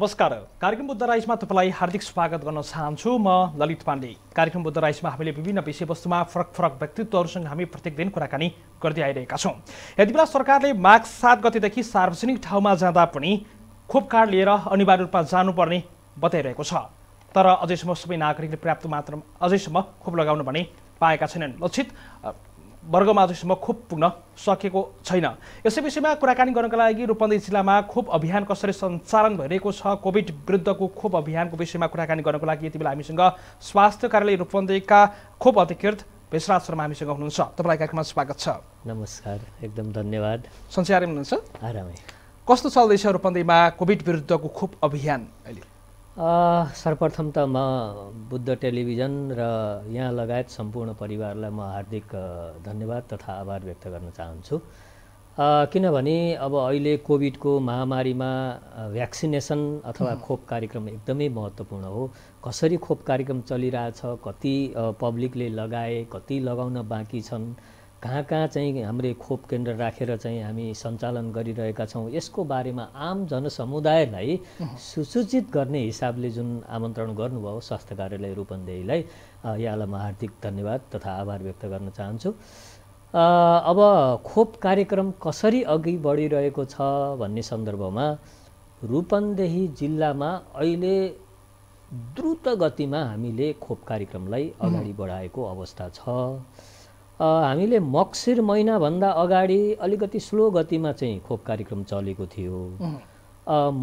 नमस्कार कार्यक्रम बुद्ध राइजमा तपाईँलाई हार्दिक स्वागत गर्न चाहन्छु म ललित पाण्डे कार्यक्रम बुद्ध राइजमा हामीले विभिन्न विषयवस्तुमा फरक फरक व्यक्तित्वहरूसँग हामी प्रत्येक दिन कुराकानी गर्दै आइरहेका छौँ यति बेला सरकारले माघ सात गतिदेखि सार्वजनिक ठाउँमा जाँदा पनि खोप कार्ड लिएर अनिवार्य रूपमा जानुपर्ने बताइरहेको छ तर अझैसम्म सबै नागरिकले पर्याप्त मात्रामा अझैसम्म खोप लगाउनु भने पाएका छैनन् लक्षित वर्गमाझसम्म खोप पुग्न सकेको छैन यसै विषयमा कुराकानी गर्नका लागि रूपन्देही जिल्लामा खोप अभियान कसरी सञ्चालन भइरहेको छ कोभिड विरुद्धको खोप अभियानको विषयमा कुराकानी गर्नको लागि यति बेला हामीसँग स्वास्थ्य कार्यालय रूपन्देहीका खोप अधिकृत भेषराज शर्मा हामीसँग हुनुहुन्छ तपाईँलाई कार्यक्रममा स्वागत छ नमस्कार एकदम धन्यवाद सन्चै हुनुहुन्छ कस्तो चल्दैछ रूपन्देहीमा कोभिड विरुद्धको खोप अभियान अहिले सर्वप्रथम त म बुद्ध टेलिभिजन र यहाँ लगायत सम्पूर्ण परिवारलाई म हार्दिक धन्यवाद तथा आभार व्यक्त गर्न चाहन्छु किनभने अब अहिले कोभिडको महामारीमा भ्याक्सिनेसन अथवा खोप कार्यक्रम एकदमै महत्त्वपूर्ण हो कसरी खोप कार्यक्रम चलिरहेछ कति पब्लिकले लगाए कति लगाउन बाँकी छन् कहाँ कहाँ चाहिँ हाम्रो खोप केन्द्र राखेर चाहिँ हामी सञ्चालन गरिरहेका छौँ यसको बारेमा आम जनसमुदायलाई सुसूचित गर्ने हिसाबले जुन आमन्त्रण गर्नुभयो स्वास्थ्य कार्यालय रूपन्देहीलाई यहाँलाई म हार्दिक धन्यवाद तथा आभार व्यक्त गर्न चाहन्छु अब खोप कार्यक्रम कसरी अघि बढिरहेको छ भन्ने सन्दर्भमा रूपन्देही जिल्लामा अहिले द्रुत गतिमा हामीले खोप कार्यक्रमलाई अगाडि बढाएको अवस्था छ हामीले मक्सिर महिनाभन्दा अगाडि अलिकति स्लो गतिमा चाहिँ खोप कार्यक्रम चलेको थियो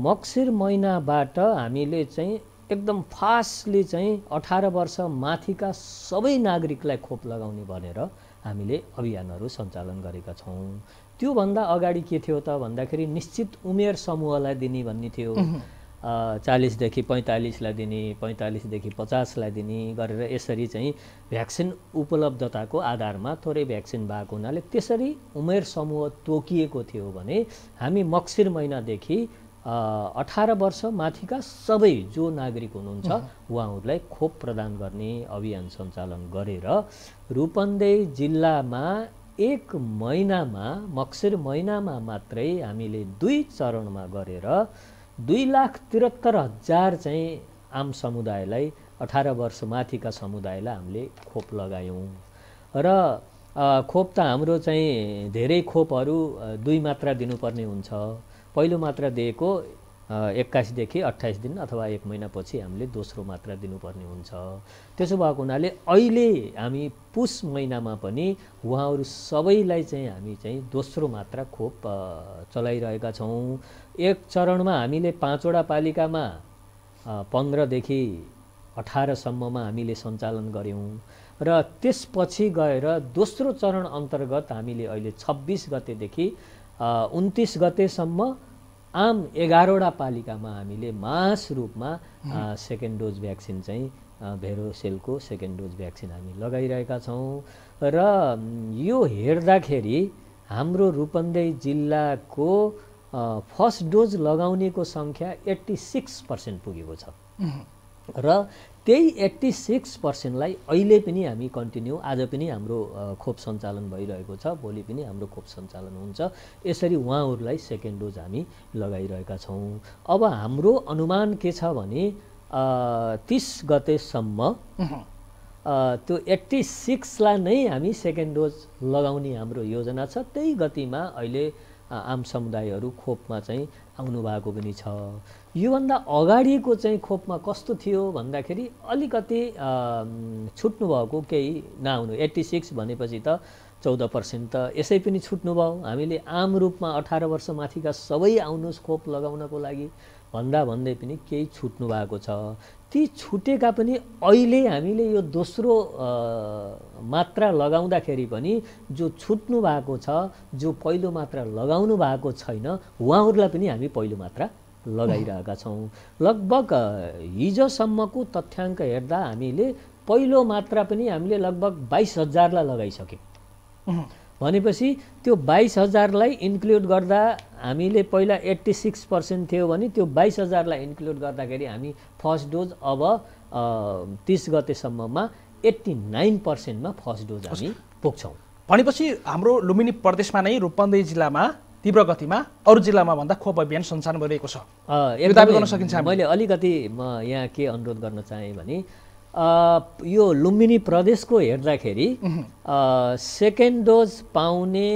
मक्सिर महिनाबाट हामीले चाहिँ एकदम फास्टली चाहिँ अठार वर्ष माथिका सबै नागरिकलाई खोप लगाउने भनेर हामीले अभियानहरू सञ्चालन गरेका छौँ त्योभन्दा अगाडि के थियो त भन्दाखेरि निश्चित उमेर समूहलाई दिने भन्ने थियो चालिसदेखि पैँतालिसलाई दिने पैँतालिसदेखि पचासलाई दिने गरेर यसरी चाहिँ भ्याक्सिन उपलब्धताको आधारमा थोरै भ्याक्सिन भएको हुनाले त्यसरी उमेर समूह तोकिएको थियो भने हामी मक्सिर महिनादेखि अठार वर्ष माथिका सबै जो नागरिक हुनुहुन्छ उहाँहरूलाई खोप प्रदान गर्ने अभियान सञ्चालन गरेर रूपन्देही जिल्लामा एक महिनामा मक्सिर महिनामा मात्रै हामीले दुई चरणमा गरेर दुई लाख त्रिहत्तर हजार चाहिँ आम समुदायलाई अठार वर्ष माथिका समुदायलाई हामीले खोप लगायौँ र खोप त हाम्रो चाहिँ धेरै खोपहरू दुई मात्रा दिनुपर्ने हुन्छ पहिलो मात्रा दिएको एक्काइसदेखि अट्ठाइस दिन अथवा एक महिनापछि हामीले दोस्रो मात्रा दिनुपर्ने हुन्छ त्यसो भएको हुनाले अहिले हामी पुस महिनामा पनि उहाँहरू सबैलाई चाहिँ हामी चाहिँ दोस्रो मात्रा खोप चलाइरहेका छौँ एक चरणमा हामीले पाँचवटा पालिकामा पन्ध्रदेखि अठारसम्ममा हामीले सञ्चालन गऱ्यौँ र त्यसपछि गएर दोस्रो चरण अन्तर्गत हामीले अहिले छब्बिस गतेदेखि उन्तिस गतेसम्म आम एघारवटा पालिकामा हामीले मास रूपमा सेकेन्ड डोज भ्याक्सिन चाहिँ भेरोसेलको सेकेन्ड डोज भ्याक्सिन हामी लगाइरहेका छौँ र यो हेर्दाखेरि हाम्रो रूपन्देही जिल्लाको फर्स्ट डोज लगाउनेको सङ्ख्या एट्टी सिक्स पर्सेन्ट पुगेको छ र त्यही एट्टी सिक्स पर्सेन्टलाई अहिले पनि हामी कन्टिन्यू आज पनि हाम्रो खोप सञ्चालन भइरहेको छ भोलि पनि हाम्रो खोप सञ्चालन हुन्छ यसरी उहाँहरूलाई सेकेन्ड डोज हामी लगाइरहेका छौँ अब हाम्रो अनुमान के छ भने तिस गतेसम्म त्यो एट्टी सिक्सलाई नै हामी सेकेन्ड डोज लगाउने हाम्रो योजना छ त्यही गतिमा अहिले आम समुदायहरू खोपमा चाहिँ आउनुभएको पनि छ योभन्दा अगाडिको चाहिँ खोपमा कस्तो थियो भन्दाखेरि अलिकति छुट्नुभएको केही नआउनु एट्टी सिक्स भनेपछि त चौध पर्सेन्ट त यसै पनि छुट्नुभयो हामीले आम रूपमा अठार वर्ष माथिका सबै आउनुहोस् खोप लगाउनको लागि भन्दा भन्दै पनि केही छुट्नु भएको छ ती छुटेका पनि अहिले हामीले यो दोस्रो मात्रा लगाउँदाखेरि पनि जो छुट्नु भएको छ जो पहिलो मात्रा लगाउनु भएको छैन उहाँहरूलाई पनि हामी पहिलो मात्रा लगाइरहेका छौँ लगभग हिजोसम्मको तथ्याङ्क हेर्दा हामीले पहिलो मात्रा पनि हामीले लगभग बाइस हजारलाई लगाइसक्यौँ भनेपछि त्यो बाइस हजारलाई इन्क्लुड गर्दा हामीले पहिला एट्टी सिक्स पर्सेन्ट थियो भने त्यो बाइस हजारलाई इन्क्लुड गर्दाखेरि हामी फर्स्ट डोज अब तिस गतेसम्ममा एट्टी नाइन पर्सेन्टमा फर्स्ट डोज हामी पुग्छौँ भनेपछि हाम्रो लुम्बिनी प्रदेशमा नै रूपन्देही जिल्लामा तीव्र गतिमा अरू जिल्लामा भन्दा खोप अभियान सञ्चालन भइरहेको छ दावी गर्न सकिन्छ मैले अलिकति म यहाँ के अनुरोध गर्न चाहेँ भने यो लुम्बिनी प्रदेशको हेर्दाखेरि सेकेन्ड डोज पाउने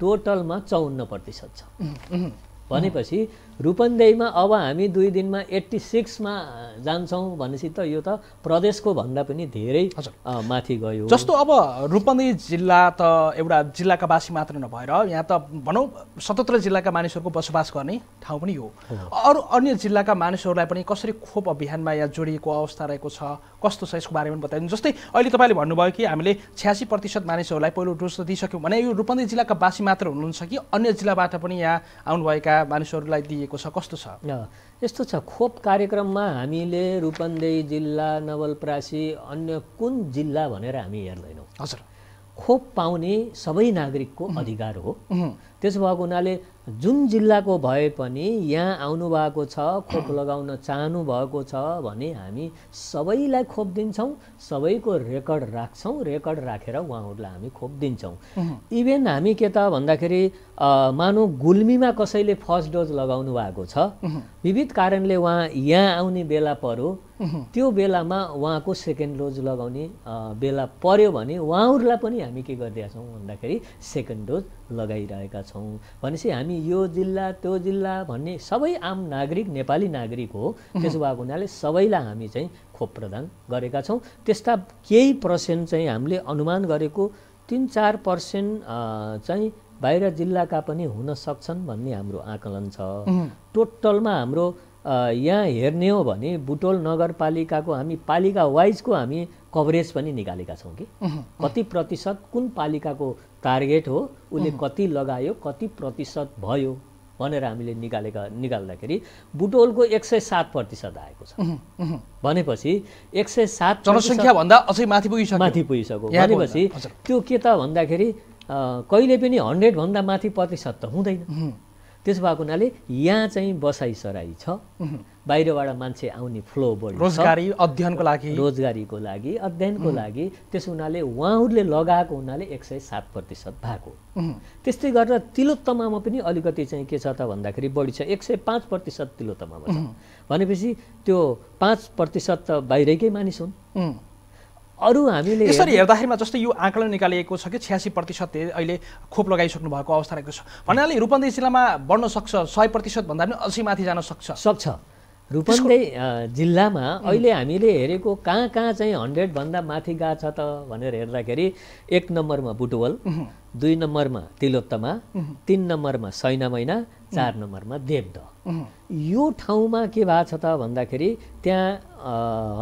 टोटलमा चौन्न प्रतिशत छ भनेपछि रूपन्देहीमा अब हामी दुई दिनमा एट्टी सिक्समा जान्छौँ भनेपछि त यो त प्रदेशको भन्दा पनि धेरै माथि गयो जस्तो अब रूपन्देही जिल्ला त एउटा जिल्लाका बासी मात्र नभएर यहाँ त भनौँ सतहत्तर जिल्लाका मानिसहरूको बसोबास गर्ने ठाउँ पनि हो अरू अन्य जिल्लाका मानिसहरूलाई पनि कसरी खोप अभियानमा यहाँ जोडिएको अवस्था रहेको छ कस्तो छ यसको बारेमा बताइदिनु जस्तै अहिले तपाईँले भन्नुभयो कि हामीले छ्यासी प्रतिशत मानिसहरूलाई पहिलो डोज त दिइसक्यौँ भने यो रूपन्देही जिल्लाका बासी मात्र हुनुहुन्छ कि अन्य जिल्लाबाट पनि यहाँ आउनुभएका मानिसहरूलाई दिएको छ कस्तो छ यस्तो छ खोप कार्यक्रममा हामीले रूपन्देही जिल्ला नवलप्रासी अन्य कुन जिल्ला भनेर हामी हेर्दैनौँ हजुर खोप पाउने सबै नागरिकको अधिकार हो त्यसो भएको हुनाले जुन जिल्लाको भए पनि यहाँ आउनुभएको छ खोप लगाउन चाहनुभएको छ भने हामी सबैलाई खोप दिन्छौँ सबैको रेकर्ड राख्छौँ रेकर्ड राखेर उहाँहरूलाई हामी खोप दिन्छौँ इभेन हामी के त भन्दाखेरि मानौ गुल्मीमा कसैले फर्स्ट डोज लगाउनु भएको छ विविध कारणले उहाँ यहाँ आउने बेला पऱ्यो त्यो बेलामा उहाँको सेकेन्ड डोज लगाउने बेला पर्यो भने उहाँहरूलाई पनि हामी के गरिदिएका छौँ भन्दाखेरि सेकेन्ड डोज लगाइरहेका छौँ भनेपछि हामी यो जिल्ला त्यो जिल्ला भन्ने सबै आम नागरिक नेपाली नागरिक हो त्यसो भएको हुनाले सबैलाई हामी चाहिँ खोप प्रदान गरेका छौँ त्यस्ता केही पर्सेन्ट चाहिँ हामीले अनुमान गरेको तिन चार पर्सेन्ट चाहिँ बाहिर जिल्लाका पनि हुन सक्छन् भन्ने हाम्रो आकलन छ टोटलमा हाम्रो यहाँ हेर्ने हो भने बुटोल नगरपालिकाको हामी पालिका वाइजको हामी कभरेज पनि निकालेका छौँ कि कति प्रतिशत कुन पालिकाको टार्गेट हो उसले कति लगायो कति प्रतिशत भयो भनेर हामीले निकालेका निकाल्दाखेरि बुटोलको एक सय सात प्रतिशत आएको छ भनेपछि एक सय सात भन्दा अझै माथि पुगिसक्यो माथि पुगिसक्यो भनेपछि त्यो के त भन्दाखेरि कहिले पनि हन्ड्रेडभन्दा माथि प्रतिशत त हुँदैन त्यसो भएको हुनाले यहाँ चाहिँ बसाइसराई छ बाहिरबाट मान्छे आउने फ्लो बढी रोजगारी अध्ययनको लागि रोजगारीको लागि अध्ययनको लागि त्यसो हुनाले उहाँहरूले लगाएको हुनाले एक सय सात प्रतिशत भएको त्यस्तै गरेर तिलोत्तमामा पनि अलिकति चाहिँ के छ त भन्दाखेरि बढी छ एक सय पाँच प्रतिशत तिलोत्तमामा छ भनेपछि त्यो पाँच प्रतिशत त बाहिरकै मानिस हुन् अरू हामीले यसरी हेर्दाखेरिमा जस्तै यो आँकडा निकालिएको छ कि छ्यासी प्रतिशत अहिले खोप लगाइसक्नु भएको अवस्था रहेको छ भन्नाले रूपन्देही जिल्लामा बढ्न सक्छ सय प्रतिशतभन्दा पनि अझै माथि जान सक्छ सक्छ रूपन्देही जिल्लामा अहिले हामीले हेरेको कहाँ कहाँ चाहिँ हन्ड्रेडभन्दा माथि गएको छ त भनेर हेर्दाखेरि एक नम्बरमा बुटवल दुई नम्बरमा तिलोत्तमा तिन नम्बरमा सैना मैना चार नम्बरमा देवद यो ठाउँमा के भएको छ त भन्दाखेरि त्यहाँ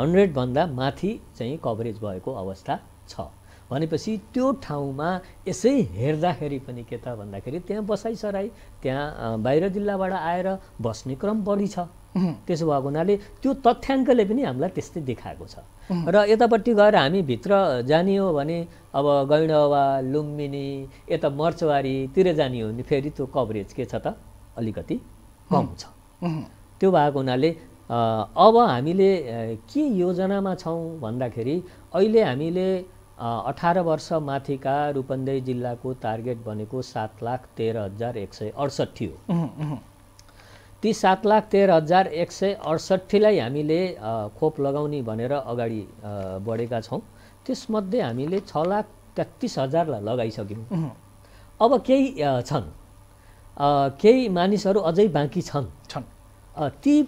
हन्ड्रेडभन्दा माथि चाहिँ कभरेज भएको अवस्था छ भनेपछि त्यो ठाउँमा यसै हेर्दाखेरि पनि के त भन्दाखेरि त्यहाँ बसाइसराई त्यहाँ बाहिर जिल्लाबाट आएर बस्ने क्रम बढी छ त्यसो भएको हुनाले त्यो तथ्याङ्कले पनि हामीलाई त्यस्तै देखाएको छ र यतापट्टि गएर हामी भित्र जाने हो भने अब गैँडवा लुम्बिनी यता मर्चवारीतिर जाने हो भने फेरि त्यो कभरेज के छ त अलिकति कम छ त्यो भएको हुनाले अब हामीले के योजनामा छौँ भन्दाखेरि अहिले हामीले अठार वर्ष माथिका रूपन्देही जिल्लाको टार्गेट भनेको सात लाख तेह्र हजार एक सय अडसट्ठी हो ती सात लाख तेह्र हजार एक सय अडसट्ठीलाई हामीले खोप लगाउने भनेर अगाडि बढेका छौँ त्यसमध्ये हामीले छ लाख तेत्तिस हजारलाई लगाइसक्यौँ अब केही छन् केही मानिसहरू अझै बाँकी छन् छन् ती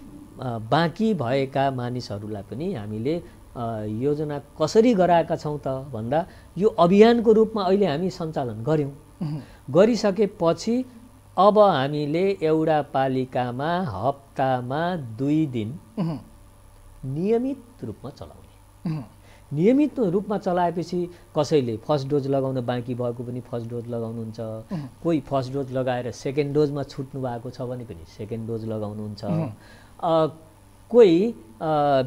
बाँकी भएका मानिसहरूलाई पनि हामीले योजना कसरी गराएका छौँ त भन्दा यो अभियानको रूपमा अहिले हामी सञ्चालन गऱ्यौँ गरिसकेपछि अब हामीले एउटा पालिकामा हप्तामा दुई दिन नियमित रूपमा चलाउने नियमित रूपमा चलाएपछि कसैले फर्स्ट डोज लगाउन बाँकी भएको पनि फर्स्ट डोज लगाउनुहुन्छ कोही फर्स्ट डोज लगाएर सेकेन्ड डोजमा छुट्नु भएको छ भने पनि सेकेन्ड डोज लगाउनुहुन्छ कोही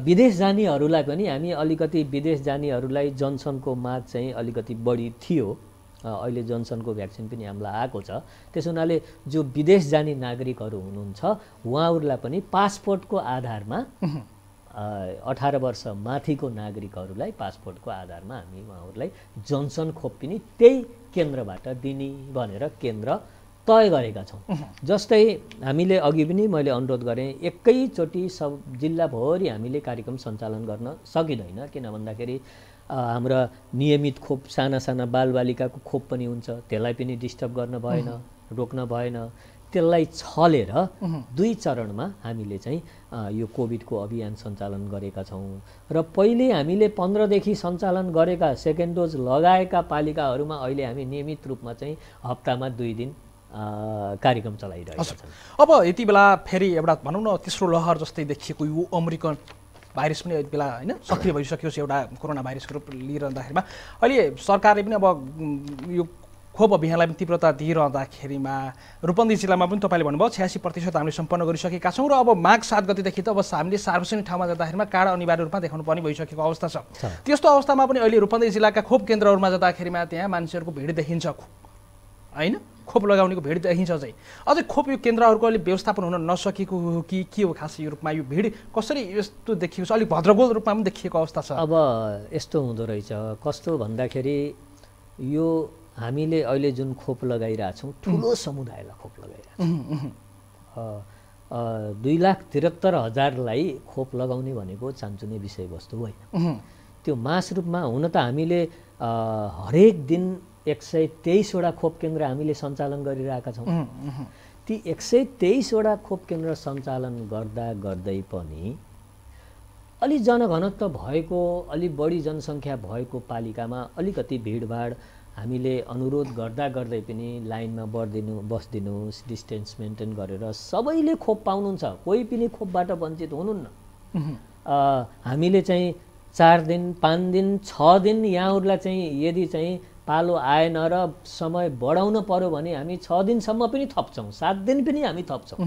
विदेश जानेहरूलाई पनि हामी अलिकति विदेश जानेहरूलाई जनसनको माग चाहिँ अलिकति बढी थियो अहिले जनसनको भ्याक्सिन पनि हामीलाई आएको छ त्यस हुनाले जो विदेश जाने नागरिकहरू हुनुहुन्छ उहाँहरूलाई पनि पासपोर्टको आधारमा अठार वर्ष माथिको नागरिकहरूलाई पासपोर्टको आधारमा हामी उहाँहरूलाई जनसन खोप पनि त्यही केन्द्रबाट दिने भनेर केन्द्र तय गरेका छौँ जस्तै हामीले अघि पनि मैले अनुरोध गरेँ एकैचोटि सब जिल्लाभरि हामीले कार्यक्रम सञ्चालन गर्न सकिँदैन किन भन्दाखेरि हाम्रा नियमित खोप साना साना बालबालिकाको खोप पनि हुन्छ त्यसलाई पनि डिस्टर्ब गर्न भएन रोक्न भएन त्यसलाई छलेर दुई चरणमा हामीले चाहिँ यो कोभिडको अभियान सञ्चालन गरेका छौँ र पहिले हामीले पन्ध्रदेखि सञ्चालन गरेका सेकेन्ड डोज लगाएका पालिकाहरूमा अहिले हामी नियमित रूपमा चाहिँ हप्तामा दुई दिन कार्यक्रम चलाइरहेका छ अब यति बेला फेरि एउटा भनौँ न तेस्रो लहर जस्तै देखिएको यो अमेरिकन भाइरस पनि यति बेला होइन सक्रिय भइसक्यो एउटा कोरोना भाइरसको रूप लिइरहँदाखेरिमा अहिले सरकारले पनि अब यो खोप अभियानलाई पनि तीव्रता दिइरहँदाखेरिमा रूपन्दी जिल्लामा पनि तपाईँले भन्नुभयो छ्यासी प्रतिशत हामीले सम्पन्न गरिसकेका छौँ र अब माघ सात गतिदेखि त अब हामीले सार्वजनिक ठाउँमा जाँदाखेरिमा काँडा अनिवार्य रूपमा देखाउनु पर्ने भइसकेको अवस्था छ त्यस्तो अवस्थामा पनि अहिले रूपन्दी जिल्लाका खोप केन्द्रहरूमा जाँदाखेरिमा त्यहाँ मान्छेहरूको भिड देखिन्छ होइन खोप लगाउनेको भिड देखिन्छ अझै अझै खोप यो केन्द्रहरूको अहिले व्यवस्थापन हुन नसकेको हो कि के हो खास यो रूपमा यो भिड कसरी यस्तो देखिएको छ अलिक भद्रगोल रूपमा पनि देखिएको अवस्था छ अब यस्तो हुँदो रहेछ कस्तो भन्दाखेरि यो हामीले अहिले जुन खोप लगाइरहेछौँ ठुलो समुदायलाई खोप लगाइरहेको दुई लाख त्रिहत्तर हजारलाई खोप लगाउने भनेको चान्चुने विषयवस्तु होइन त्यो मास रूपमा हुन त हामीले हरेक दिन एक सय तेइसवटा खोप केन्द्र हामीले सञ्चालन गरिरहेका छौँ ती एक सय तेइसवटा खोप केन्द्र सञ्चालन गर्दा गर्दै पनि अलि जनघनत्व भएको अलि बढी जनसङ्ख्या भएको पालिकामा अलिकति भिडभाड हामीले अनुरोध गर्दा गर्दै पनि लाइनमा बढिदिनु बसिदिनुहोस् डिस्टेन्स मेन्टेन गरेर सबैले खोप पाउनुहुन्छ कोही पनि खोपबाट वञ्चित हुनुहुन्न हामीले चाहिँ चार दिन पाँच दिन छ दिन यहाँहरूलाई चाहिँ यदि चाहिँ पालो आएन र समय बढाउन पऱ्यो भने हामी छ दिनसम्म पनि थप्छौँ सात दिन पनि हामी थप्छौँ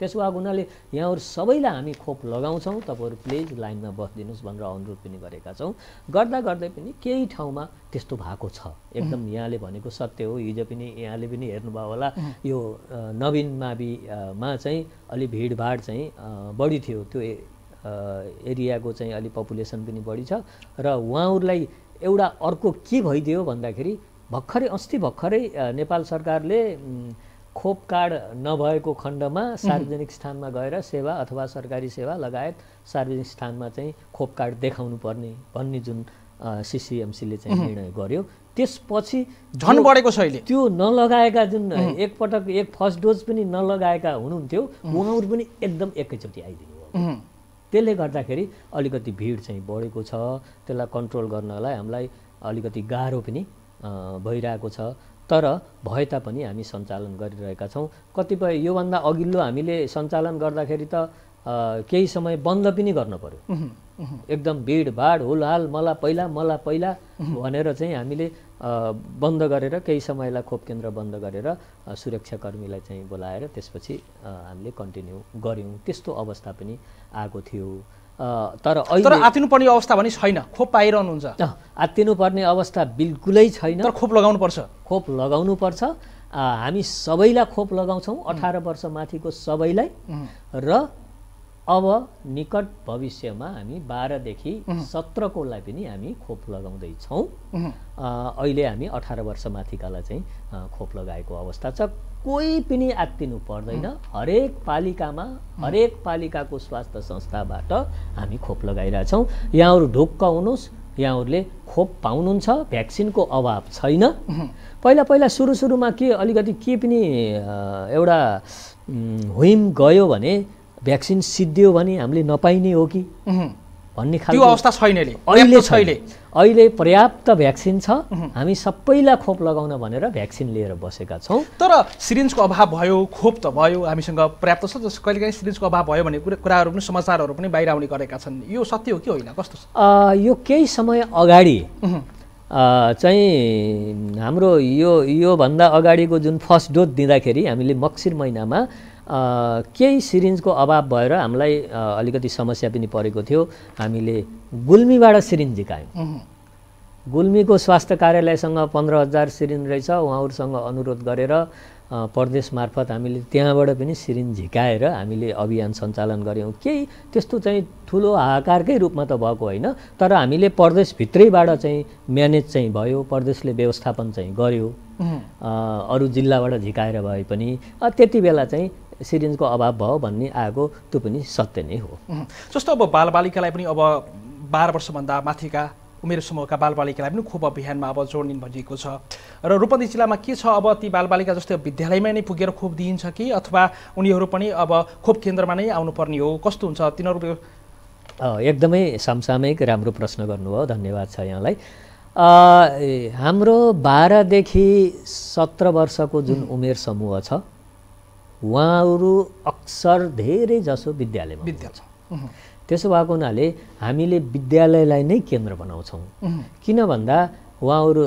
त्यसो भएको हुनाले यहाँहरू सबैलाई हामी खोप लगाउँछौँ तपाईँहरू प्लिज लाइनमा बसिदिनुहोस् भनेर अनुरोध पनि गरेका छौँ गर्दा गर्दै पनि केही ठाउँमा त्यस्तो भएको छ एकदम यहाँले भनेको सत्य हो हिजो पनि यहाँले पनि हेर्नुभयो होला यो नवीन माविमा चाहिँ अलि भिडभाड चाहिँ बढी थियो त्यो एरियाको चाहिँ अलि पपुलेसन पनि बढी छ र उहाँहरूलाई एउटा अर्को के भइदियो भन्दाखेरि भर्खरै अस्ति भर्खरै नेपाल सरकारले खोप कार्ड नभएको खण्डमा सार्वजनिक स्थानमा गएर सेवा अथवा सरकारी सेवा लगायत सार्वजनिक स्थानमा चाहिँ खोप कार्ड देखाउनु पर्ने भन्ने जुन सिसिएमसीले चाहिँ निर्णय गर्यो त्यसपछि झन् बढेको छ अहिले त्यो नलगाएका जुन एकपटक एक फर्स्ट डोज पनि नलगाएका हुनुहुन्थ्यो उहाँहरू पनि एकदम एकैचोटि आइदिनु त्यसले गर्दाखेरि अलिकति भिड चाहिँ बढेको छ त्यसलाई कन्ट्रोल गर्नलाई हामीलाई अलिकति गाह्रो पनि भइरहेको छ तर भए तापनि हामी सञ्चालन गरिरहेका छौँ कतिपय योभन्दा अघिल्लो हामीले सञ्चालन गर्दाखेरि त केही समय बन्द पनि गर्नु पर्यो एकदम भिडभाड हुलहाल मला पहिला मला पहिला भनेर चाहिँ हामीले बन्द गरेर केही समयलाई खोप केन्द्र बन्द गरेर सुरक्षाकर्मीलाई चाहिँ बोलाएर त्यसपछि हामीले कन्टिन्यू गऱ्यौँ त्यस्तो अवस्था पनि आएको थियो तर अहिले तर आत्तिनुपर्ने अवस्था भने छैन खोप पाइरहनुहुन्छ आत्तिनुपर्ने अवस्था बिल्कुलै छैन तर खोप पर्छ खोप लगाउनु पर्छ हामी सबैलाई खोप लगाउँछौँ अठार वर्ष माथिको सबैलाई र अब निकट भविष्यमा हामी बाह्रदेखि सत्रकोलाई पनि हामी खोप लगाउँदैछौँ अहिले हामी अठार वर्षमाथिकालाई चाहिँ खोप लगाएको अवस्था छ कोही पनि आत्तिनु पर्दैन हरेक पालिकामा हरेक पालिकाको स्वास्थ्य संस्थाबाट हामी खोप लगाइरहेछौँ यहाँहरू ढुक्क हुनुहोस् यहाँहरूले खोप पाउनुहुन्छ भ्याक्सिनको अभाव छैन पहिला पहिला सुरु सुरुमा के अलिकति के पनि एउटा हुइम गयो भने भ्याक्सिन सिद्धियो भने हामीले नपाइने हो कि भन्ने खालको अवस्था छैन अहिले छैन अहिले पर्याप्त भ्याक्सिन छ हामी सबैलाई खोप लगाउन भनेर भ्याक्सिन लिएर बसेका छौँ तर सिरिन्जको अभाव भयो खोप त भयो हामीसँग पर्याप्त छ जस कहिलेकाहीँ सिरिन्जको अभाव भयो भन्ने कुरा कुराहरू पनि समाचारहरू पनि बाहिर आउने गरेका छन् यो सत्य हो कि होइन कस्तो छ यो केही समय अगाडि चाहिँ हाम्रो यो योभन्दा अगाडिको जुन फर्स्ट डोज दिँदाखेरि हामीले मक्सिर महिनामा केही सिरिन्जको अभाव भएर हामीलाई अलिकति समस्या पनि परेको थियो हामीले गुल्मीबाट सिरिन्ज झिकायौँ गुल्मीको स्वास्थ्य कार्यालयसँग पन्ध्र हजार सिरिन्ज रहेछ उहाँहरूसँग अनुरोध गरेर प्रदेश मार्फत हामीले त्यहाँबाट पनि सिरिन्ज झिकाएर हामीले अभियान सञ्चालन गऱ्यौँ केही त्यस्तो चाहिँ ठुलो हाहाकारकै रूपमा त भएको होइन तर हामीले प्रदेशभित्रैबाट चाहिँ म्यानेज चाहिँ भयो प्रदेशले व्यवस्थापन चाहिँ गर्यो अरू जिल्लाबाट झिकाएर भए पनि त्यति बेला चाहिँ सिरिन्जको अभाव भयो भन्ने आएको त्यो पनि सत्य नै हो जस्तो अब बालबालिकालाई पनि अब बाह्र वर्षभन्दा माथिका उमेर समूहका बालबालिकालाई पनि खोप अभियानमा अब जोड भनिएको छ र रूपन्दी जिल्लामा के छ अब ती बालबालिका जस्तै विद्यालयमा नै पुगेर खोप दिइन्छ कि अथवा उनीहरू पनि अब खोप केन्द्रमा नै आउनुपर्ने हो कस्तो हुन्छ तिनीहरू एकदमै सामसामयिक राम्रो प्रश्न गर्नुभयो धन्यवाद छ यहाँलाई हाम्रो बाह्रदेखि सत्र वर्षको जुन उमेर समूह छ उहाँहरू अक्सर धेरै जसो विद्यालयमा विद्यालय त्यसो भएको हुनाले हामीले विद्यालयलाई नै केन्द्र बनाउँछौँ किन भन्दा उहाँहरू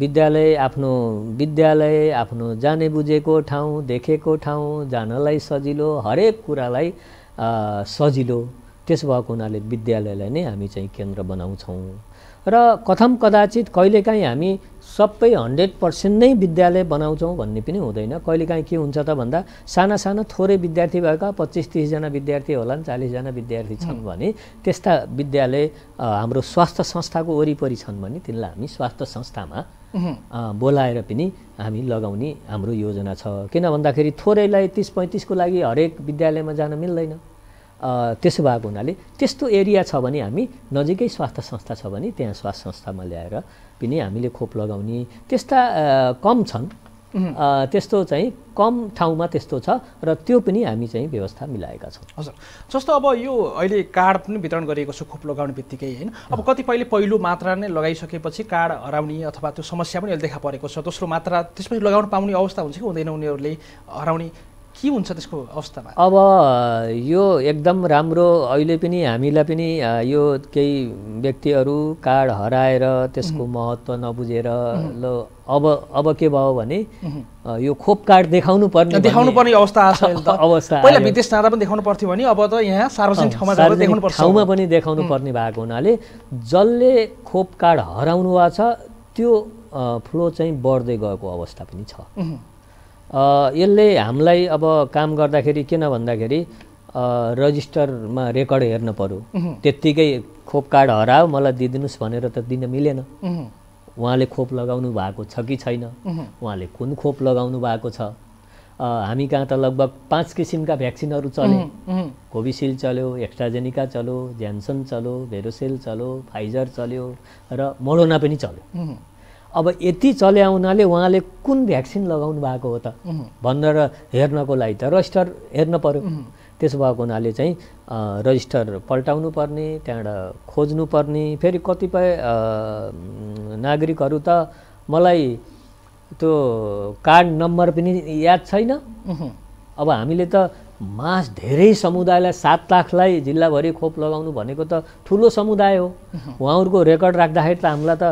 विद्यालय आफ्नो विद्यालय आफ्नो जाने बुझेको ठाउँ देखेको ठाउँ जानलाई सजिलो हरेक कुरालाई सजिलो त्यसो भएको हुनाले विद्यालयलाई नै हामी चाहिँ केन्द्र बनाउँछौँ र कथम कदाचित कहिलेकाहीँ हामी सबै हन्ड्रेड पर्सेन्ट नै विद्यालय बनाउँछौँ भन्ने पनि हुँदैन कहिलेकाहीँ के हुन्छ त भन्दा साना साना थोरै विद्यार्थी भएका पच्चिस तिसजना विद्यार्थी होलान् चालिसजना विद्यार्थी छन् भने त्यस्ता विद्यालय हाम्रो स्वास्थ्य संस्थाको वरिपरि छन् भने तिनलाई हामी स्वास्थ्य संस्थामा बोलाएर पनि हामी लगाउने हाम्रो योजना छ किन भन्दाखेरि थोरैलाई तिस पैँतिसको लागि हरेक विद्यालयमा जान मिल्दैन त्यसो भएको हुनाले त्यस्तो एरिया छ भने हामी नजिकै स्वास्थ्य संस्था छ भने त्यहाँ स्वास्थ्य संस्थामा ल्याएर पनि हामीले खोप लगाउने त्यस्ता कम छन् त्यस्तो चाहिँ कम ठाउँमा त्यस्तो छ र त्यो पनि हामी चाहिँ व्यवस्था मिलाएका छौँ हजुर जस्तो अब यो अहिले कार्ड पनि वितरण गरिएको छ खोप लगाउने बित्तिकै होइन अब कतिपयले पहिलो मात्रा नै लगाइसकेपछि कार्ड हराउने अथवा त्यो समस्या पनि अहिले देखा परेको छ दोस्रो मात्रा त्यसपछि लगाउन पाउने अवस्था हुन्छ कि हुँदैन उनीहरूले हराउने के हुन्छ त्यसको अवस्थामा अब यो एकदम राम्रो अहिले पनि हामीलाई पनि यो केही व्यक्तिहरू कार्ड हराएर त्यसको महत्त्व नबुझेर ल अब अब के भयो भने यो खोप कार्ड देखाउनु पर्ने देखाउनु पर्ने अवस्था अवस्था पहिला विदेश जाँदा पनि देखाउनु पर्थ्यो भने अब त यहाँ सार्वजनिक ठाउँमा देखाउनु पर्छ ठाउँमा पनि देखाउनु पर्ने भएको हुनाले जसले खोप कार्ड हराउनु भएको छ त्यो फ्लो चाहिँ बढ्दै गएको अवस्था पनि छ यसले हामीलाई अब काम गर्दाखेरि किन भन्दाखेरि रजिस्टरमा रेकर्ड हेर्न पऱ्यो त्यत्तिकै खोप कार्ड हरायो मलाई दिइदिनुहोस् भनेर त दिन मिलेन उहाँले खोप लगाउनु भएको छ कि छैन उहाँले कुन खोप लगाउनु भएको छ हामी कहाँ त लगभग पाँच किसिमका भ्याक्सिनहरू चल्यो कोभिसिल्ड चल्यो एक्स्ट्राजेनिका चल्यो ज्यान्सन चल्यो भेरोसेल चल्यो फाइजर चल्यो र मोडोना पनि चल्यो अब यति चल्या हुनाले उहाँले कुन भ्याक्सिन लगाउनु भएको हो त भनेर हेर्नको लागि त रजिस्टर हेर्न पऱ्यो त्यसो भएको हुनाले चाहिँ रजिस्टर पल्टाउनु पर्ने त्यहाँबाट खोज्नुपर्ने फेरि कतिपय नागरिकहरू त मलाई त्यो कार्ड नम्बर पनि याद छैन अब हामीले त मास धेरै समुदायलाई सात लाखलाई जिल्लाभरि खोप लगाउनु भनेको त ठुलो समुदाय हो उहाँहरूको रेकर्ड राख्दाखेरि त हामीलाई त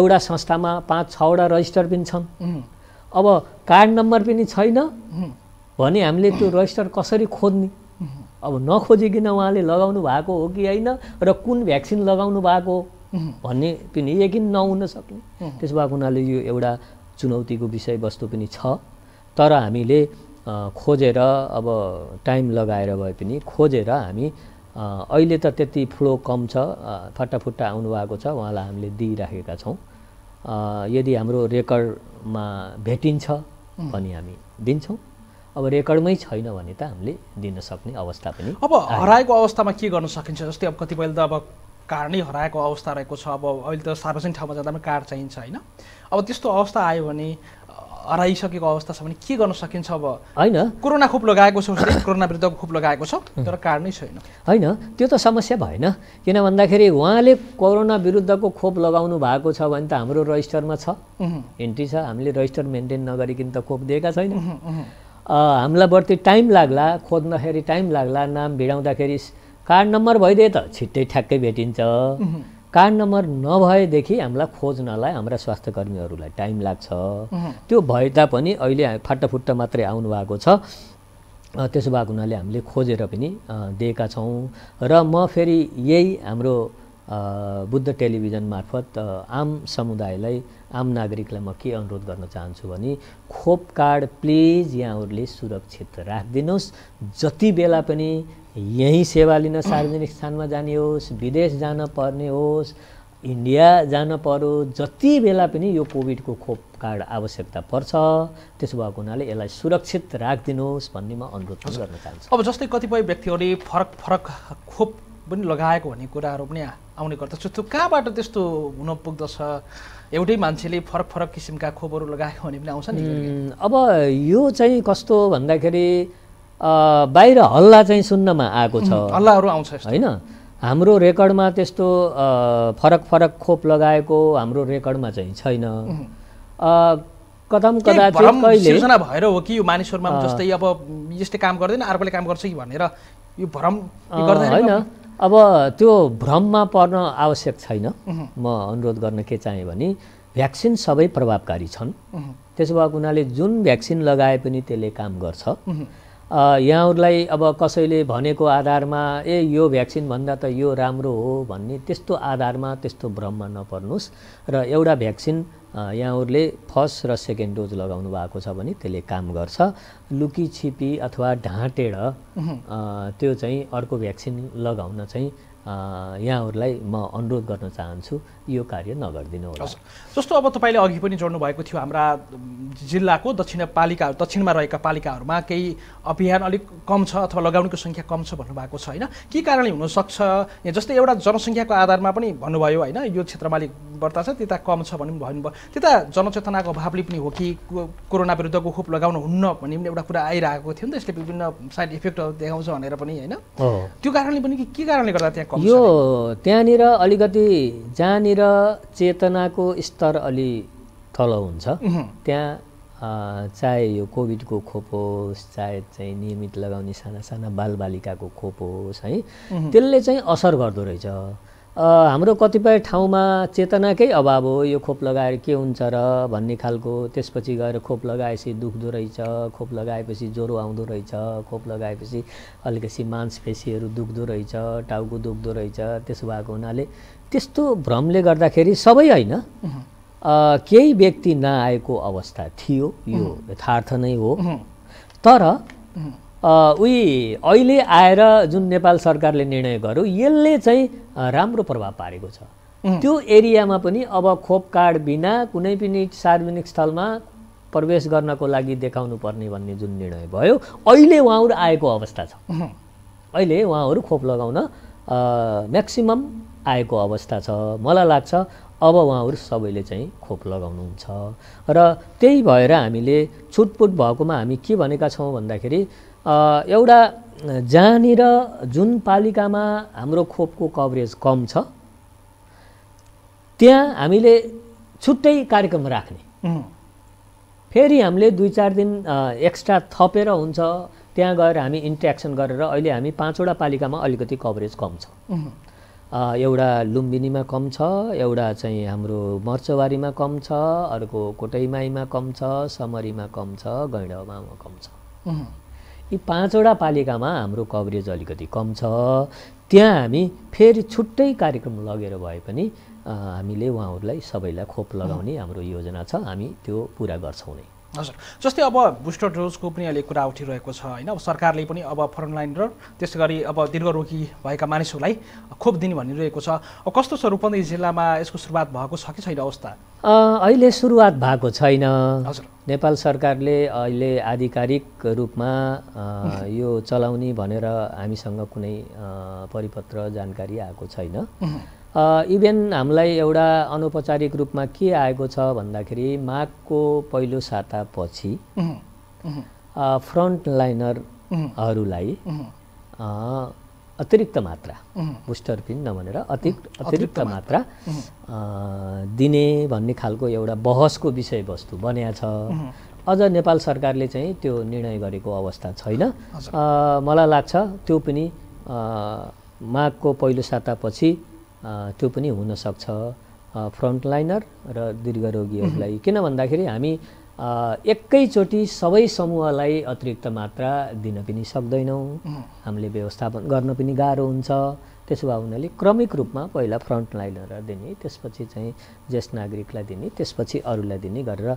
एउटा संस्थामा पाँच छवटा रजिस्टर पनि छन् अब कार्ड नम्बर पनि छैन भने हामीले त्यो रजिस्टर कसरी खोज्ने अब नखोजिकन उहाँले लगाउनु भएको हो कि होइन र कुन भ्याक्सिन लगाउनु भएको हो भन्ने पनि यकिन नहुन सक्ने त्यसो भएको हुनाले यो एउटा चुनौतीको विषयवस्तु पनि छ तर हामीले खोजेर अब टाइम लगाएर भए पनि खोजेर हामी अहिले त त्यति फ्लो कम छ फटाफुट्टा आउनुभएको छ उहाँलाई हामीले दिइराखेका छौँ यदि हाम्रो रेकर्डमा भेटिन्छ भने हामी दिन्छौँ अब रेकर्डमै छैन भने त हामीले दिन सक्ने अवस्था पनि अब हराएको अवस्थामा के गर्न सकिन्छ जस्तै अब कतिपय त अब कार नै हराएको अवस्था रहेको छ अब अहिले त सार्वजनिक ठाउँमा जाँदा पनि कार चाहिन्छ होइन अब त्यस्तो अवस्था आयो भने हराइसकेको अवस्था छ भने के गर्न सकिन्छ अब होइन कोरोना खोप लगाएको छ कोरोना विरुद्धको खोप लगाएको छ तर कार्ड नै छैन होइन त्यो त समस्या भएन किन भन्दाखेरि उहाँले कोरोना विरुद्धको खोप लगाउनु भएको छ भने त हाम्रो रजिस्टरमा छ एन्ट्री छ हामीले रजिस्टर मेन्टेन नगरिकन त खोप दिएका छैन हामीलाई बढ्ती टाइम लाग्ला खोज्दाखेरि टाइम लाग्ला नाम भिडाउँदाखेरि कार्ड नम्बर भइदिए त छिट्टै ठ्याक्कै भेटिन्छ कार्ड नम्बर नभएदेखि हामीलाई खोज्नलाई हाम्रा स्वास्थ्यकर्मीहरूलाई टाइम लाग्छ त्यो भए तापनि अहिले फाटाफुट्टा मात्रै आउनु भएको छ त्यसो भएको हुनाले हामीले खोजेर पनि दिएका छौँ र म फेरि यही हाम्रो बुद्ध टेलिभिजन मार्फत आम समुदायलाई आम नागरिकलाई म के अनुरोध गर्न चाहन्छु भने खोप कार्ड प्लिज यहाँहरूले सुरक्षित राखिदिनुहोस् जति बेला पनि यहीँ सेवा लिन सार्वजनिक स्थानमा जाने होस् विदेश जान पर्ने होस् इन्डिया जान परो जति बेला पनि यो कोभिडको खोप कार्ड आवश्यकता पर्छ त्यसो भएको हुनाले यसलाई सुरक्षित राखिदिनुहोस् भन्ने म अनुरोध गर्न चाहन्छु अब जस्तै कतिपय व्यक्तिहरूले फरक फरक खोप पनि लगाएको भन्ने कुराहरू पनि आउने गर्दछ त्यो कहाँबाट त्यस्तो हुन पुग्दछ एउटै मान्छेले फरक फरक किसिमका खोपहरू लगाएको भने पनि आउँछ नि अब यो चाहिँ कस्तो भन्दाखेरि बाहिर हल्ला चाहिँ सुन्नमा आएको छ हल्लाहरू आउँछ होइन हाम्रो रेकर्डमा त्यस्तो फरक फरक खोप लगाएको हाम्रो रेकर्डमा चाहिँ छैन कदम कदाचित कहिले भएर हो कि यो मानिसहरूमा जस्तै अब यस्तै काम गर्दैन अर्कोले काम गर्छ कि भनेर यो भ्रम होइन अब त्यो भ्रममा पर्न आवश्यक छैन म अनुरोध गर्न के चाहेँ भने भ्याक्सिन सबै प्रभावकारी छन् त्यसो भएको हुनाले जुन भ्याक्सिन लगाए पनि त्यसले काम गर्छ यहाँहरूलाई अब कसैले भनेको आधारमा ए यो भ्याक्सिनभन्दा त यो राम्रो हो भन्ने त्यस्तो आधारमा त्यस्तो भ्रममा नपर्नुहोस् र एउटा भ्याक्सिन यहाँहरूले फर्स्ट र सेकेन्ड डोज लगाउनु भएको छ भने त्यसले काम गर्छ लुकी छिपी अथवा ढाँटेर त्यो चाहिँ अर्को भ्याक्सिन लगाउन चाहिँ यहाँहरूलाई म अनुरोध गर्न चाहन्छु यो कार्य नगरिदिनु होला जस्तो अब तपाईँले अघि पनि जोड्नु भएको थियो हाम्रा जिल्लाको दक्षिण पालिका दक्षिणमा रहेका पालिकाहरूमा केही अभियान अलिक कम छ अथवा लगाउनेको सङ्ख्या कम छ भन्नुभएको छ होइन के कारणले हुनसक्छ जस्तै एउटा जनसङ्ख्याको आधारमा पनि भन्नुभयो होइन यो क्षेत्रमा अलिक बढ्ता छ त्यता कम छ भने पनि भन्नुभयो त्यता जनचेतनाको अभावले पनि हो कि कोरोना विरुद्धको खोप लगाउनु हुन्न भन्ने पनि एउटा कुरा आइरहेको थियो नि त यसले विभिन्न साइड इफेक्टहरू देखाउँछ भनेर पनि होइन त्यो कारणले पनि के कारणले गर्दा त्यहाँ यो त्यहाँनिर अलिकति जहाँनिर चेतनाको स्तर अलि तल हुन्छ त्यहाँ चाहे यो कोभिडको खोप होस् चाहे चाहिँ नियमित लगाउने साना साना बालबालिकाको खोप होस् है त्यसले चाहिँ असर गर्दो रहेछ हाम्रो कतिपय ठाउँमा चेतनाकै अभाव हो यो खोप लगाएर के हुन्छ र भन्ने खालको त्यसपछि गएर खोप लगाएपछि दुख्दो रहेछ खोप लगाएपछि ज्वरो आउँदो रहेछ खोप लगाएपछि अलिकति मांसपेसीहरू दुख्दो रहेछ टाउको दुख्दो रहेछ त्यसो भएको हुनाले त्यस्तो भ्रमले गर्दाखेरि सबै होइन केही व्यक्ति नआएको अवस्था थियो यो यथार्थ नै हो तर उही अहिले आएर जुन नेपाल सरकारले निर्णय गर्यो यसले चाहिँ राम्रो प्रभाव पारेको छ त्यो एरियामा पनि अब खोप कार्ड बिना कुनै पनि सार्वजनिक स्थलमा प्रवेश गर्नको लागि देखाउनु पर्ने भन्ने जुन निर्णय भयो अहिले उहाँहरू आएको अवस्था छ अहिले उहाँहरू खोप लगाउन म्याक्सिमम् आएको अवस्था छ मलाई लाग्छ अब उहाँहरू सबैले चाहिँ खोप लगाउनुहुन्छ र त्यही भएर हामीले छुटपुट भएकोमा हामी के भनेका छौँ भन्दाखेरि एउटा जहाँनिर जुन पालिकामा हाम्रो खोपको कभरेज कम छ त्यहाँ हामीले छुट्टै कार्यक्रम राख्ने फेरि हामीले दुई चार दिन एक्स्ट्रा थपेर हुन्छ त्यहाँ गएर हामी इन्ट्रेक्सन गरेर अहिले हामी पाँचवटा पालिकामा अलिकति कभरेज कम छ एउटा लुम्बिनीमा कम छ एउटा चाहिँ हाम्रो मर्चवारीमा कम छ अर्को कोटैमाईमा कम छ समरीमा कम छ गैँडामा कम छ यी पाँचवटा पालिकामा हाम्रो कभरेज अलिकति कम छ त्यहाँ हामी फेरि छुट्टै कार्यक्रम लगेर भए पनि हामीले उहाँहरूलाई सबैलाई खोप लगाउने हाम्रो योजना छ हामी त्यो पुरा गर्छौँ नै हजुर जस्तै अब बुस्टर डोजको पनि अहिले कुरा उठिरहेको छ होइन अब सरकारले पनि अब फ्रन्टलाइन र त्यसै गरी अब दीर्घरोगी भएका मानिसहरूलाई खोप दिने भनिरहेको छ अब कस्तो छ रूपन्देही जिल्लामा यसको सुरुवात भएको छ कि छैन अवस्था अहिले सुरुवात भएको छैन नेपाल सरकारले अहिले आधिकारिक रूपमा यो चलाउने भनेर हामीसँग कुनै परिपत्र जानकारी आएको छैन इभेन हामीलाई एउटा अनौपचारिक रूपमा के आएको छ भन्दाखेरि माघको पहिलो सातापछि फ्रन्ट लाइनरहरूलाई अतिरिक्त मात्रा बुस्टर पिन नभनेर अति अतिरिक्त मात्रा दिने भन्ने खालको एउटा बहसको विषयवस्तु बन्या छ अझ नेपाल सरकारले चाहिँ त्यो निर्णय गरेको अवस्था छैन मलाई लाग्छ त्यो पनि माघको पहिलो सातापछि त्यो पनि हुनसक्छ फ्रन्टलाइनर र दीर्घरोगीहरूलाई किन भन्दाखेरि हामी एकैचोटि सबै समूहलाई अतिरिक्त मात्रा दिन पनि सक्दैनौँ हामीले व्यवस्थापन गर्न पनि गाह्रो हुन्छ त्यसो भए हुनाले क्रमिक रूपमा पहिला फ्रन्ट लाइनहरूलाई दिने त्यसपछि चाहिँ ज्येष्ठ नागरिकलाई दिने त्यसपछि अरूलाई दिने गरेर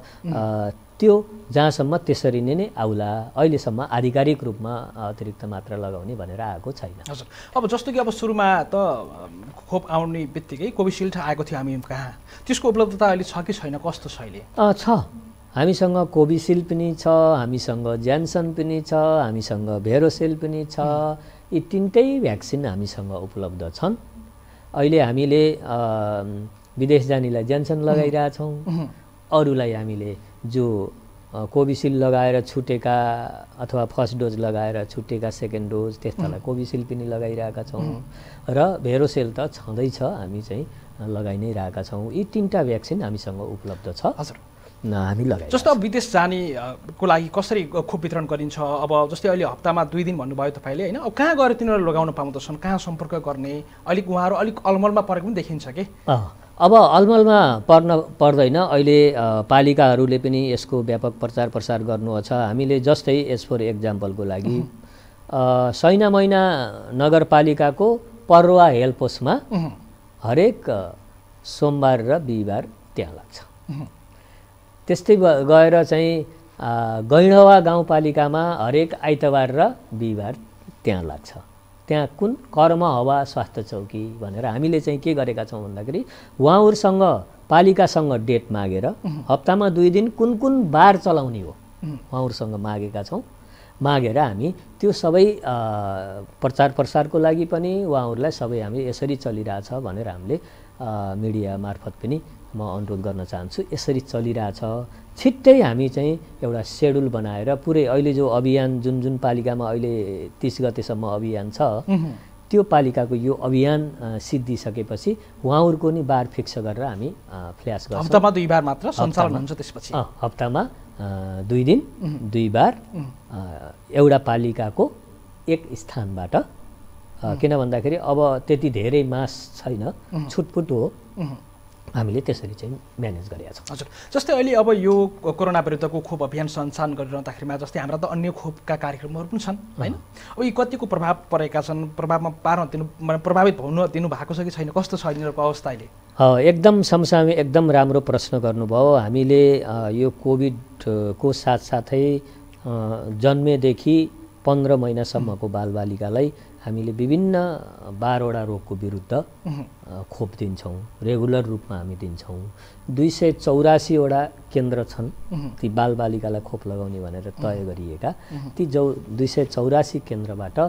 त्यो जहाँसम्म त्यसरी नै नै आउला अहिलेसम्म आधिकारिक रूपमा अतिरिक्त मात्रा लगाउने भनेर आएको छैन हजुर अब जस्तो कि अब सुरुमा त खोप आउने बित्तिकै कोभिसिल्ड आएको थियो हामी कहाँ त्यसको उपलब्धता अहिले छ कि छैन कस्तो छ अहिले छ हामीसँग कोभिसिल्ड पनि छ हामीसँग ज्यान्सन पनि छ हामीसँग भेरोसेल पनि छ यी तिनटै भ्याक्सिन हामीसँग उपलब्ध छन् अहिले हामीले विदेश जानेलाई ज्यान्सन लगाइरहेछौँ अरूलाई हामीले जो कोभिसिल्ड लगाएर छुटेका अथवा फर्स्ट डोज लगाएर छुटेका सेकेन्ड डोज त्यस्तालाई कोभिसिल्ड पनि लगाइरहेका छौँ र भेरोसेल त छँदैछ हामी चाहिँ लगाइ नै रहेका छौँ यी तिनवटा भ्याक्सिन हामीसँग उपलब्ध छ हजुर हामी लगाए जस्तो अब विदेश जानेको लागि कसरी खोप वितरण गरिन्छ अब जस्तै अहिले हप्तामा दुई दिन भन्नुभयो तपाईँले होइन अब कहाँ गएर तिनीहरू लगाउन पाउँदछन् कहाँ सम्पर्क गर्ने अलिक उहाँहरू अलिक अलमलमा परेको पनि देखिन्छ कि अब अलमलमा पर्न पर्दैन अहिले पालिकाहरूले पनि यसको व्यापक प्रचार प्रसार गर्नु हामीले जस्तै एज फर एक्जाम्पलको लागि सैना मैना नगरपालिकाको पर्वा हेल्पोस्टमा हरेक सोमबार र बिहिबार त्यहाँ लाग्छ त्यस्तै गएर चाहिँ गैँडवा गाउँपालिकामा हरेक आइतबार र बिहिबार त्यहाँ लाग्छ त्यहाँ कुन कर्म हवा स्वास्थ्य चौकी भनेर हामीले चाहिँ के गरेका छौँ भन्दाखेरि उहाँहरूसँग पालिकासँग डेट मागेर हप्तामा दुई दिन कुन कुन बार चलाउने हो उहाँहरूसँग मागेका छौँ मागेर हामी त्यो सबै प्रचार प्रसारको लागि पनि उहाँहरूलाई सबै हामी यसरी चलिरहेछ भनेर हामीले मिडिया मार्फत पनि म अनुरोध गर्न चाहन्छु यसरी चलिरहेछ छिट्टै हामी चाहिँ एउटा सेड्युल बनाएर पुरै अहिले जो अभियान जुन जुन पालिकामा अहिले तिस गतेसम्म अभियान छ त्यो पालिकाको यो अभियान सिद्धिसकेपछि उहाँहरूको नि बार फिक्स गरेर हामी फ्ल्यास गर्छौँ हप्तामा दुई बार मात्र सञ्चालन हुन्छ त्यसपछि हप्तामा दुई दिन दुई बार एउटा पालिकाको एक स्थानबाट किन भन्दाखेरि अब त्यति धेरै मास छैन छुटपुट हो हामीले त्यसरी चाहिँ म्यानेज गरेका छौँ हजुर जस्तै अहिले अब यो कोरोना विरुद्धको खोप अभियान सञ्चालन गरिरहँदाखेरिमा जस्तै हाम्रा त अन्य खोपका कार्यक्रमहरू पनि छन् होइन अब यी कतिको प्रभाव परेका छन् प्रभावमा पार्न दिनु प्रभावित हुन दिनु भएको छ कि छैन कस्तो छ यिनीहरूको अवस्था अहिले एकदम समसामे एकदम राम्रो प्रश्न गर्नुभयो हामीले यो कोभिडको साथसाथै जन्मेदेखि पन्ध्र महिनासम्मको बालबालिकालाई हामीले विभिन्न बाह्रवटा रोगको विरुद्ध खोप दिन्छौँ रेगुलर रूपमा हामी दिन्छौँ दुई सय चौरासीवटा केन्द्र छन् ती बालबालिकालाई खोप लगाउने भनेर तय गरिएका ती जौ दुई सय चौरासी केन्द्रबाट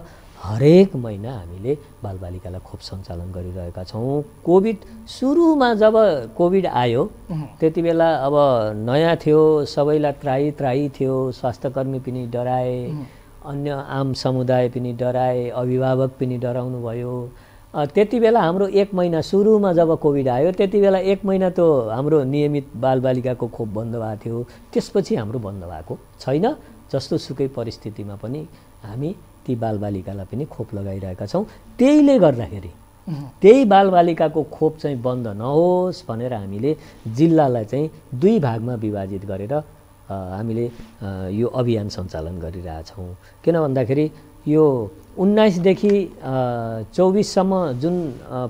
हरेक महिना हामीले बालबालिकालाई खोप सञ्चालन गरिरहेका छौँ कोभिड सुरुमा जब कोभिड आयो त्यति बेला अब नयाँ थियो सबैलाई त्राही त्राही थियो स्वास्थ्यकर्मी पनि डराए अन्य आम समुदाय पनि डराए अभिभावक पनि डराउनु भयो त्यति बेला हाम्रो एक महिना सुरुमा जब कोभिड आयो त्यति बेला एक महिना त हाम्रो नियमित बालबालिकाको खोप बन्द भएको थियो त्यसपछि हाम्रो बन्द भएको छैन जस्तो सुकै परिस्थितिमा पनि हामी ती बालबालिकालाई पनि खोप लगाइरहेका छौँ त्यहीले गर्दाखेरि त्यही बालबालिकाको खोप चाहिँ बन्द नहोस् भनेर हामीले जिल्लालाई चाहिँ दुई भागमा विभाजित गरेर हामीले यो अभियान सञ्चालन गरिरहेछौँ किन भन्दाखेरि यो उन्नाइसदेखि चौबिससम्म जुन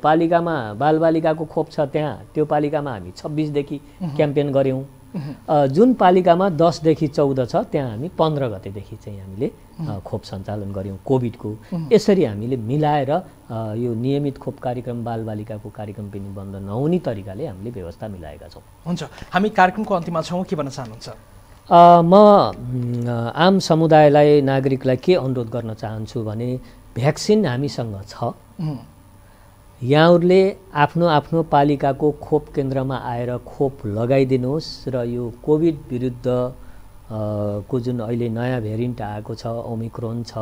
पालिकामा बालबालिकाको खोप छ त्यहाँ त्यो पालिकामा हामी छब्बिसदेखि क्याम्पेन गऱ्यौँ जुन पालिकामा दसदेखि चौध छ त्यहाँ हामी पन्ध्र गतेदेखि चाहिँ हामीले खोप सञ्चालन गऱ्यौँ कोभिडको यसरी हामीले मिलाएर यो नियमित खोप कार्यक्रम बालबालिकाको कार्यक्रम पनि बन्द नहुने तरिकाले हामीले व्यवस्था मिलाएका छौँ हुन्छ हामी कार्यक्रमको अन्तिममा छौँ के भन्न चाहनुहुन्छ म आम समुदायलाई नागरिकलाई के अनुरोध गर्न चाहन्छु भने भ्याक्सिन हामीसँग छ यहाँहरूले आफ्नो आफ्नो पालिकाको खोप केन्द्रमा आएर खोप लगाइदिनुहोस् र यो कोभिड विरुद्ध को जुन अहिले नयाँ भेरिएन्ट आएको छ ओमिक्रोन छ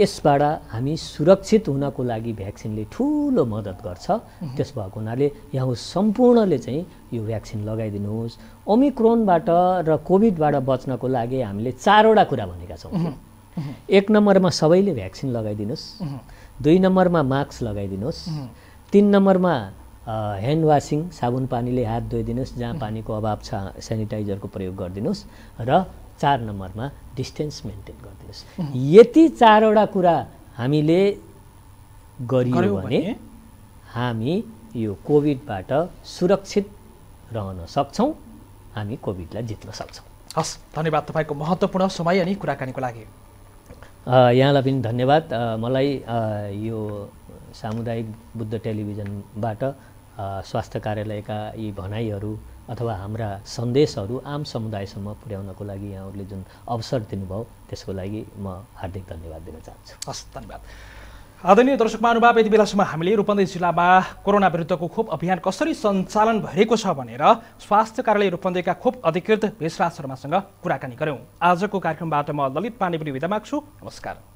यसबाट हामी सुरक्षित हुनको लागि भ्याक्सिनले ठुलो मद्दत गर्छ त्यस भएको हुनाले यहाँ सम्पूर्णले चाहिँ यो भ्याक्सिन लगाइदिनुहोस् ओमिक्रोनबाट र कोभिडबाट बच्नको लागि हामीले चारवटा कुरा भनेका छौँ एक नम्बरमा सबैले भ्याक्सिन लगाइदिनुहोस् दुई नम्बरमा मास्क लगाइदिनुहोस् तिन नम्बरमा ह्यान्ड वासिङ साबुन पानीले हात धोइदिनुहोस् जहाँ पानीको अभाव छ सेनिटाइजरको प्रयोग गरिदिनुहोस् र चार नम्बरमा डिस्टेन्स मेन्टेन गरिदिनुहोस् यति चारवटा कुरा हामीले गरियो भने हामी यो कोभिडबाट सुरक्षित रहन सक्छौँ हामी कोभिडलाई जित्न सक्छौँ हस् धन्यवाद तपाईँको महत्त्वपूर्ण समय अनि कुराकानीको लागि यहाँलाई पनि धन्यवाद मलाई यो सामुदायिक बुद्ध टेलिभिजनबाट स्वास्थ्य कार्यालयका यी भनाइहरू अथवा हाम्रा सन्देशहरू आम समुदायसम्म पुर्याउनको लागि यहाँहरूले जुन अवसर दिनुभयो त्यसको लागि म हार्दिक धन्यवाद दिन चाहन्छु हस् धन्यवाद आदरणीय दर्शक महानुभाव यति बेलासम्म हामीले रूपन्देही जिल्लामा कोरोना विरुद्धको खोप अभियान कसरी सञ्चालन भएको छ भनेर स्वास्थ्य कार्यालय रूपन्देहीका खोप अधिकृत भेषराज शर्मासँग कुराकानी गऱ्यौँ आजको कार्यक्रमबाट म ललित पाण्डे पनि विदा माग्छु नमस्कार